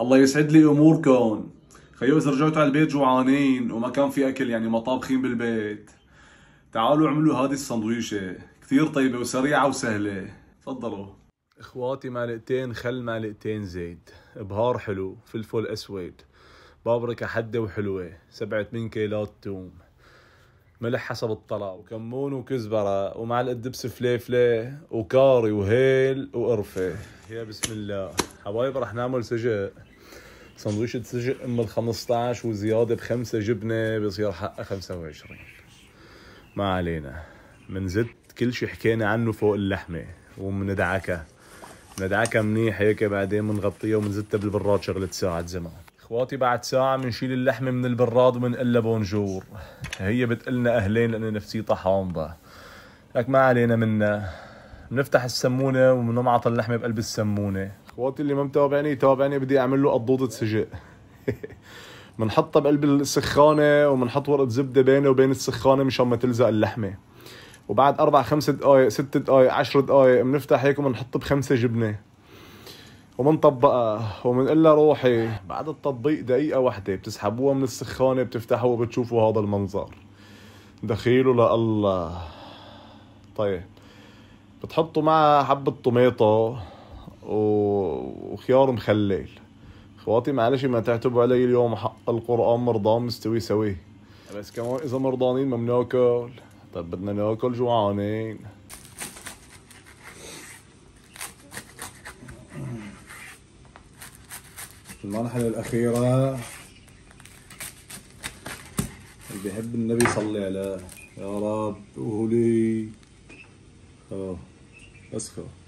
الله يسعد لي اموركم خيو اذا رجعتوا على البيت جوعانين وما كان في اكل يعني ما طابخين بالبيت تعالوا اعملوا هذه السندويشه كثير طيبه وسريعه وسهله تفضلوا اخواتي معلقتين خل معلقتين زيت بهار حلو فلفل اسود بابريكا حده وحلوه سبعة من كيلات توم ملح حسب الطلب وكمون وكزبرة ومعلقة دبس فليفلة وكاري وهيل وقرفة يا بسم الله حبايب رح نعمل سجق سندويشة سجق ام ال 15 وزيادة بخمسة جبنة بصير حقها 25 ما علينا من كل شي حكينا عنه فوق اللحمة ومندعكها ندعكها منيح هيك بعدين بنغطيها وبنزتها بالبراد شغلة ساعة زمان اخواتي بعد ساعة بنشيل اللحمة من البراد وبنقلها بونجور هي بتقلنا اهلين لان نفسيتها حامضة لك ما علينا منا بنفتح السمونة وبنمعط اللحمة بقلب السمونة اخواتي اللي ما متابعني يتابعني بدي اعمل له قضوضة سجق بنحطها بقلب السخانة وبنحط ورقة زبدة بينه وبين السخانة مشان ما تلزق اللحمة وبعد اربع خمس دقايق ست دقايق عشر دقايق بنفتح هيك وبنحط بخمسة جبنة ومن طبقها ومن روحي بعد التطبيق دقيقة واحدة بتسحبوها من السخانة بتفتحوها بتشوفوا هذا المنظر دخيله لله طيب بتحطوا معها حبة طماطة وخيار مخلل اخواتي معلش ما تعتبوا علي اليوم حق القرآن مرضان مستوي سوي بس كمان إذا مرضانين ما بناكل طب بدنا ناكل جوعانين المرحلة الأخيرة اللي بيحب النبي يصلي عليه يا رب لي اه بس خلاص